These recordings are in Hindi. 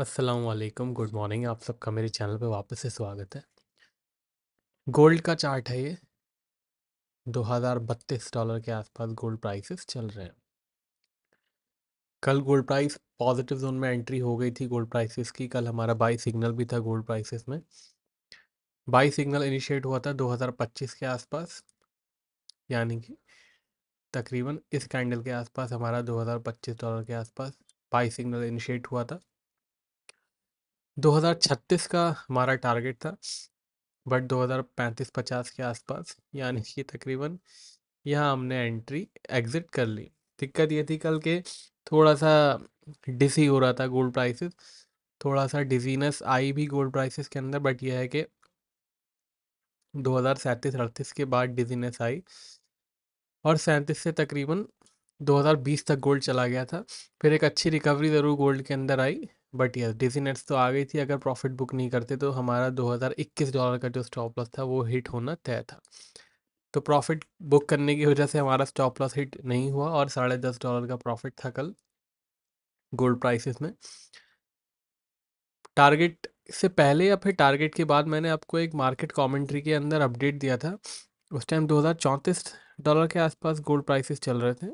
असलकम गुड मॉर्निंग आप सबका मेरे चैनल पे वापस से स्वागत है गोल्ड का चार्ट है ये दो हज़ार बत्तीस डॉलर के आसपास गोल्ड प्राइसेस चल रहे हैं कल गोल्ड प्राइस पॉजिटिव जोन में एंट्री हो गई थी गोल्ड प्राइसेस की कल हमारा बाई सिग्नल भी था गोल्ड प्राइसेस में बाई सिग्नल इनिशिएट हुआ था 2025 के आसपास यानी कि तकरीबन इस कैंडल के आसपास हमारा दो डॉलर के आसपास बाई सिग्नल इनिशिएट हुआ था 2036 का हमारा टारगेट था बट 2035-50 के आसपास यानी कि तकरीबन यहाँ हमने एंट्री एग्ज़िट कर ली दिक्कत ये थी कल के थोड़ा सा डिसी हो रहा था गोल्ड प्राइसेस थोड़ा सा डिजीनेस आई भी गोल्ड प्राइसेस के अंदर बट यह है कि दो हज़ार सैंतीस अड़तीस के बाद डिजीनेस आई और सैंतीस से तकरीबन 2020 तक गोल्ड चला गया था फिर एक अच्छी रिकवरी ज़रूर गोल्ड के अंदर आई बट यस डिजी नेट्स तो आ गई थी अगर प्रॉफिट बुक नहीं करते तो हमारा 2021 डॉलर का जो स्टॉप लॉस था वो हिट होना तय था तो प्रॉफिट बुक करने की वजह से हमारा स्टॉप लॉस हिट नहीं हुआ और साढ़े दस डॉलर का प्रॉफिट था कल गोल्ड प्राइसेस में टारगेट से पहले या फिर टारगेट के बाद मैंने आपको एक मार्केट कमेंट्री के अंदर अपडेट दिया था उस टाइम दो डॉलर के आसपास गोल्ड प्राइसेस चल रहे थे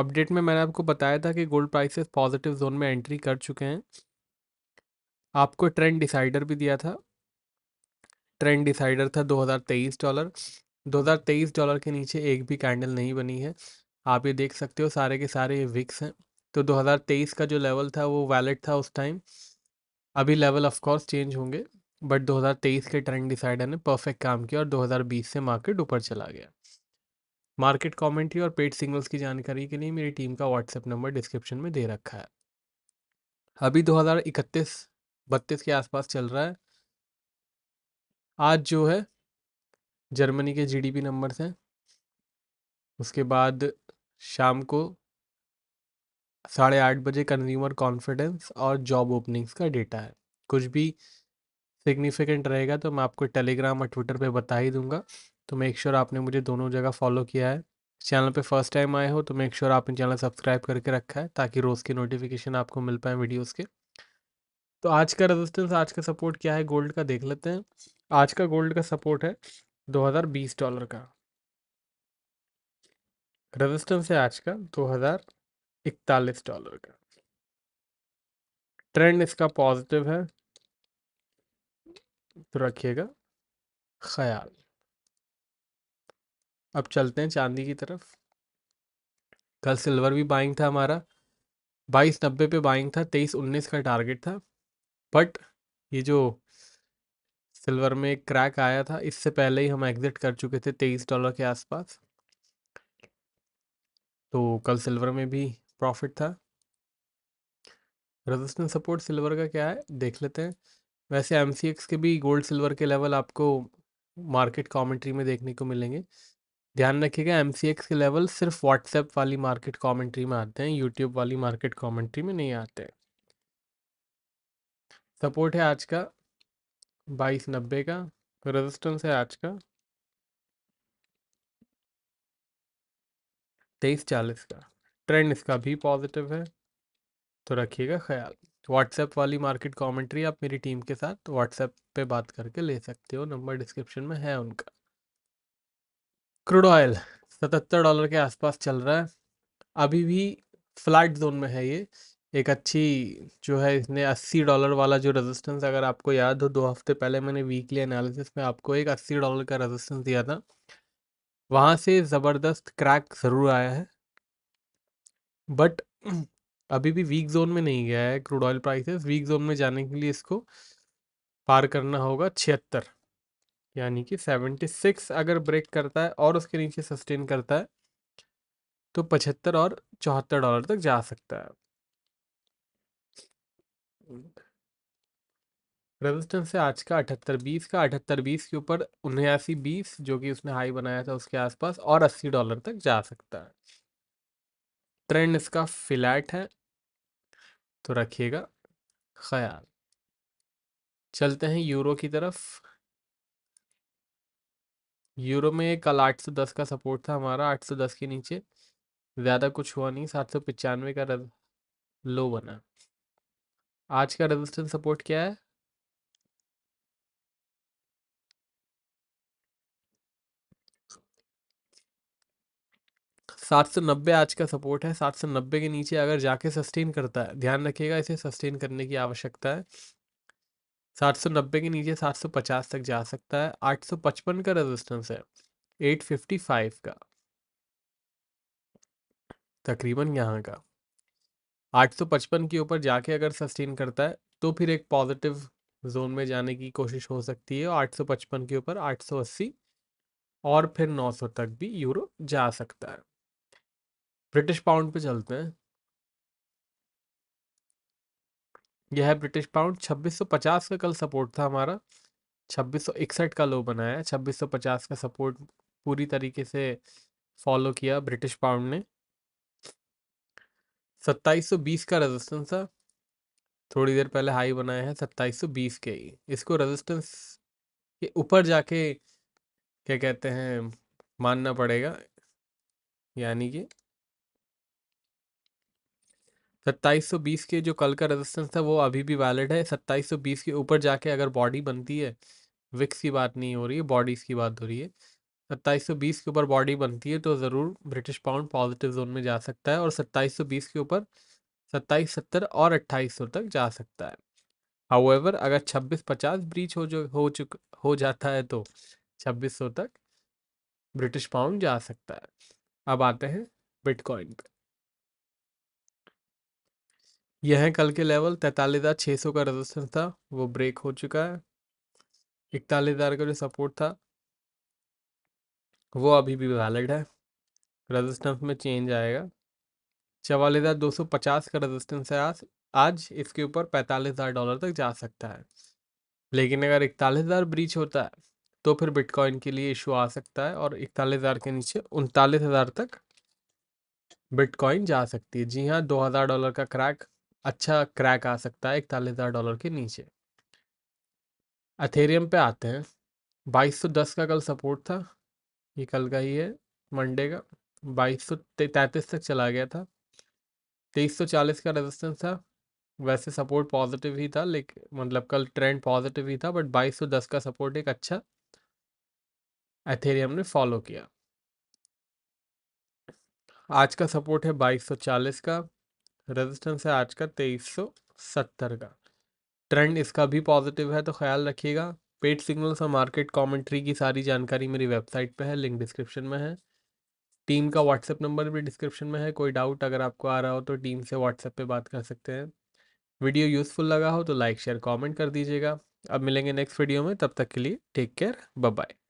अपडेट में मैंने आपको बताया था कि गोल्ड प्राइसेस पॉजिटिव जोन में एंट्री कर चुके हैं आपको ट्रेंड डिसाइडर भी दिया था ट्रेंड डिसाइडर था 2023 डॉलर 2023 डॉलर के नीचे एक भी कैंडल नहीं बनी है आप ये देख सकते हो सारे के सारे ये विक्स हैं तो 2023 का जो लेवल था वो वैलिड था उस टाइम अभी लेवल ऑफकोर्स चेंज होंगे बट 2023 के ट्रेंड डिसाइडर ने परफेक्ट काम किया और 2020 से मार्केट ऊपर चला गया मार्केट कॉमेंट्री और पेड सिग्नल्स की जानकारी के लिए मेरी टीम का व्हाट्सएप नंबर डिस्क्रिप्शन में दे रखा है अभी दो हज़ार इकतीस बत्तीस के आसपास चल रहा है आज जो है जर्मनी के जीडीपी नंबर्स हैं उसके बाद शाम को साढ़े आठ बजे कंज्यूमर कॉन्फिडेंस और जॉब ओपनिंग्स का डेटा है कुछ भी सिग्निफिकेंट रहेगा तो मैं आपको टेलीग्राम और ट्विटर पे बता ही दूंगा तो मेक श्योर आपने मुझे दोनों जगह फॉलो किया है चैनल पे फर्स्ट टाइम आए हो तो मेक श्योर आपने चैनल सब्सक्राइब करके रखा है ताकि रोज़ के नोटिफिकेशन आपको मिल पाए वीडियोज़ के तो आज का रेजिस्टेंस आज का सपोर्ट क्या है गोल्ड का देख लेते हैं आज का गोल्ड का सपोर्ट है दो डॉलर का रेजिस्टेंस है आज का दो डॉलर का ट्रेंड इसका पॉजिटिव है तो रखिएगा ख्याल अब चलते हैं चांदी की तरफ कल सिल्वर भी बाइंग था हमारा बाईस नब्बे पे बाइंग था तेईस उन्नीस का टारगेट था बट ये जो सिल्वर में क्रैक आया था इससे पहले ही हम एग्जिट कर चुके थे तेईस डॉलर के आसपास तो कल सिल्वर में भी प्रॉफिट था रेजिस्टेंस सपोर्ट सिल्वर का क्या है देख लेते हैं वैसे एम के भी गोल्ड सिल्वर के लेवल आपको मार्केट कमेंट्री में देखने को मिलेंगे ध्यान रखिएगा एम के लेवल सिर्फ व्हाट्सएप वाली मार्केट कॉमेंट्री में आते हैं यूट्यूब वाली मार्केट कॉमेंट्री में नहीं आते सपोर्ट है आज का बाईस नब्बे का रेजिस्टेंस है आज का तेईस चालीस का ट्रेंड इसका भी पॉजिटिव है तो रखिएगा ख्याल व्हाट्सएप वाली मार्केट कमेंट्री आप मेरी टीम के साथ व्हाट्सएप पे बात करके ले सकते हो नंबर डिस्क्रिप्शन में है उनका क्रूड ऑयल सतहत्तर डॉलर के आसपास चल रहा है अभी भी फ्लैट जोन में है ये एक अच्छी जो है इसने अस्सी डॉलर वाला जो रेजिस्टेंस अगर आपको याद हो दो हफ्ते पहले मैंने वीकली एनालिसिस में आपको एक अस्सी डॉलर का रेजिस्टेंस दिया था वहाँ से ज़बरदस्त क्रैक ज़रूर आया है बट अभी भी वीक जोन में नहीं गया है crude oil prices weak zone में जाने के लिए इसको पार करना होगा छिहत्तर यानी कि 76 अगर ब्रेक करता है और उसके नीचे सस्टेन करता है तो 75 और 74 डॉलर तक जा सकता है रेजिस्टेंस है आज का अठहत्तर बीस का अठहत्तर बीस के ऊपर उन्यासी बीस जो कि उसने हाई बनाया था उसके आसपास और अस्सी डॉलर तक जा सकता है ट्रेंड इसका फ्लैट है तो रखिएगा ख्याल चलते हैं यूरो की तरफ यूरो में कल आठ सौ दस का सपोर्ट था हमारा आठ सौ दस के नीचे ज़्यादा कुछ हुआ नहीं सात सौ पचानवे का लो बना आज का रेजिस्टेंस सपोर्ट क्या है सात सौ नब्बे आज का सपोर्ट है सात सौ नब्बे के नीचे अगर जाके सस्टेन करता है ध्यान रखिएगा इसे सस्टेन करने की आवश्यकता है 790 के नीचे 750 तक जा सकता है 855 का रेजिस्टेंस है 855 का तकरीबन यहाँ का 855 के ऊपर जाके अगर सस्टेन करता है तो फिर एक पॉजिटिव जोन में जाने की कोशिश हो सकती है 855 के ऊपर 880 और फिर 900 तक भी यूरो जा सकता है ब्रिटिश पाउंड पे चलते हैं यह है ब्रिटिश पाउंड 2650 का कल सपोर्ट था हमारा 2661 का लो बनाया 2650 का सपोर्ट पूरी तरीके से फॉलो किया ब्रिटिश पाउंड ने 2720 का रेजिस्टेंस था थोड़ी देर पहले हाई बनाया है 2720 के ही इसको रेजिस्टेंस के ऊपर जाके क्या कहते हैं मानना पड़ेगा यानी कि 2720 के जो कल का रेजिस्टेंस था वो अभी भी वैलिड है 2720 के ऊपर जाके अगर बॉडी बनती है विक्स की बात नहीं हो रही है बॉडीज़ की बात हो रही है 2720 के ऊपर बॉडी बनती है तो ज़रूर ब्रिटिश पाउंड पॉजिटिव जोन में जा सकता है और 2720 के ऊपर सत्ताईस सत्तर और सौ तक जा सकता है हाउएवर अगर छब्बीस पचास ब्रीच हो जो हो चुक हो जाता है तो सौ तक ब्रिटिश पाउंड जा सकता है अब आते हैं बिटकॉइन पे यह है कल के लेवल तैतालीस हज़ार छः सौ का रजिस्टेंस था वो ब्रेक हो चुका है इकतालीस हज़ार का जो सपोर्ट था वो अभी भी वैलिड है रजिस्टेंस में चेंज आएगा चवालीस हज़ार दो सौ पचास का रजिस्टेंस है आज आज इसके ऊपर पैंतालीस हज़ार डॉलर तक जा सकता है लेकिन अगर इकतालीस हज़ार ब्रीच होता है तो फिर बिटकॉइन के लिए इशू आ सकता है और इकतालीस हज़ार के नीचे उनतालीस हज़ार तक बिटकॉइन जा सकती है जी हाँ दो हज़ार डॉलर का क्रैक अच्छा क्रैक आ सकता है इकतालीस हज़ार डॉलर के नीचे अथेरियम पे आते हैं बाईस सौ दस का कल सपोर्ट था ये कल का ही है मंडे का बाईस सौ तैंतीस तक चला गया था तेईस सौ चालीस का रेजिस्टेंस था वैसे सपोर्ट पॉजिटिव ही था लेकिन मतलब कल ट्रेंड पॉजिटिव ही था बट बाईस सौ दस का सपोर्ट एक अच्छा एथेरियम ने फॉलो किया आज का सपोर्ट है बाईस सौ चालीस का रेजिस्टेंस है आज का तेईस सत्तर का ट्रेंड इसका भी पॉजिटिव है तो ख्याल रखिएगा पेड सिग्नल्स और मार्केट कमेंट्री की सारी जानकारी मेरी वेबसाइट पे है लिंक डिस्क्रिप्शन में है टीम का व्हाट्सएप नंबर भी डिस्क्रिप्शन में है कोई डाउट अगर आपको आ रहा हो तो टीम से व्हाट्सएप पे बात कर सकते हैं वीडियो यूज़फुल लगा हो तो लाइक शेयर कमेंट कर दीजिएगा अब मिलेंगे नेक्स्ट वीडियो में तब तक के लिए टेक केयर बाय